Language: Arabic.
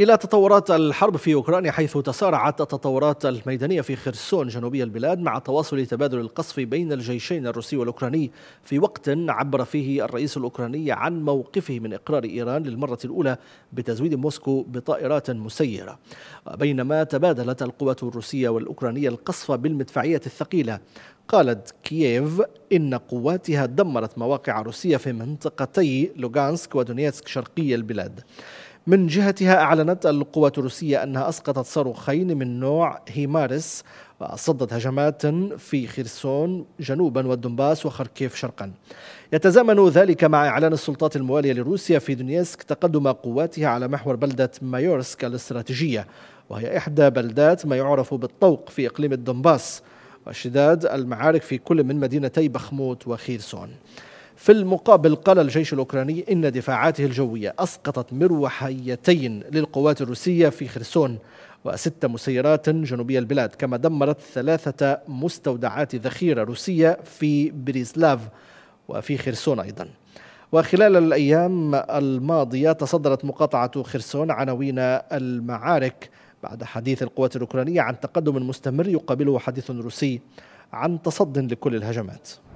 إلى تطورات الحرب في أوكرانيا حيث تسارعت التطورات الميدانية في خرسون جنوبي البلاد مع تواصل تبادل القصف بين الجيشين الروسي والأوكراني في وقت عبر فيه الرئيس الأوكراني عن موقفه من إقرار إيران للمرة الأولى بتزويد موسكو بطائرات مسيرة بينما تبادلت القوات الروسية والأوكرانية القصف بالمدفعية الثقيلة قالت كييف إن قواتها دمرت مواقع روسية في منطقتي لوغانسك ودونيتسك شرقي البلاد من جهتها أعلنت القوات الروسية أنها أسقطت صاروخين من نوع هيمارس وصدت هجمات في خرسون جنوبا والدنباس وخركيف شرقا يتزامن ذلك مع إعلان السلطات الموالية لروسيا في دونيسك تقدم قواتها على محور بلدة مايورسك الاستراتيجية وهي إحدى بلدات ما يعرف بالطوق في إقليم الدنباس واشتداد المعارك في كل من مدينتي بخموت وخيرسون في المقابل قال الجيش الأوكراني إن دفاعاته الجوية أسقطت مروحيتين للقوات الروسية في خرسون وست مسيرات جنوبية البلاد كما دمرت ثلاثة مستودعات ذخيرة روسية في بريسلاف وفي خرسون أيضا وخلال الأيام الماضية تصدرت مقاطعة خرسون عناوين المعارك بعد حديث القوات الأوكرانية عن تقدم مستمر يقابله حديث روسي عن تصد لكل الهجمات